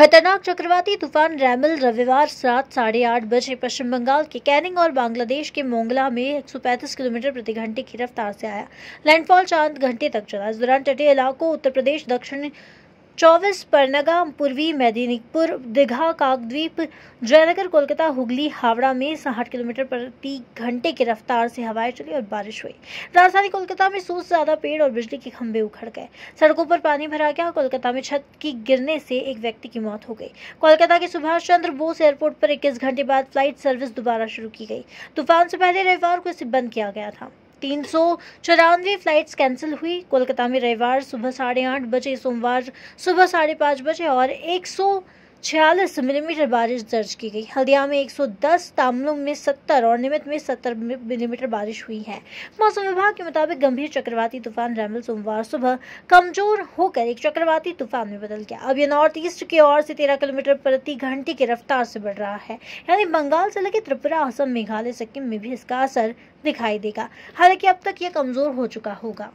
खतरनाक चक्रवाती तूफान रैमल रविवार रात साढ़े आठ बजे पश्चिम बंगाल के कैनिंग और बांग्लादेश के मोंगला में 135 किलोमीटर प्रति घंटे की रफ्तार से आया लैंडफॉल चांद घंटे तक चला इस दौरान तटीय इलाकों उत्तर प्रदेश दक्षिण चौबीस परनगा पूर्वी मेदिनीपुर दीघा काकद्वीप जयनगर कोलकाता हुगली हावड़ा में साठ किलोमीटर प्रति घंटे की रफ्तार से हवाएं चली और बारिश हुई राजधानी कोलकाता में सौ से ज्यादा पेड़ और बिजली के खंभे उखड़ गए सड़कों पर पानी भरा गया कोलकाता में छत की गिरने से एक व्यक्ति की मौत हो गई कोलकाता के सुभाष चंद्र बोस एयरपोर्ट पर इक्कीस घंटे बाद फ्लाइट सर्विस दोबारा शुरू की गई तूफान से पहले रविवार को इसे बंद किया गया था तीन सौ चौरानवे फ्लाइट्स कैंसिल हुई कोलकाता में रविवार सुबह साढ़े आठ बजे सोमवार सुबह साढ़े पाँच बजे और एक सौ छियालीस मिलीमीटर बारिश दर्ज की गई हल्दिया में 110, तामलुम में 70 और निमित में 70 मिलीमीटर बारिश हुई है मौसम विभाग के मुताबिक गंभीर चक्रवाती तूफान रैमल सोमवार सुबह कमजोर होकर एक चक्रवाती तूफान में बदल गया अब यह नॉर्थ ईस्ट की ओर से 13 किलोमीटर प्रति घंटे की रफ्तार से बढ़ रहा है यानी बंगाल से लगे त्रिपुरा असम मेघालय सिक्किम में भी इसका असर दिखाई देगा हालांकि अब तक यह कमजोर हो चुका होगा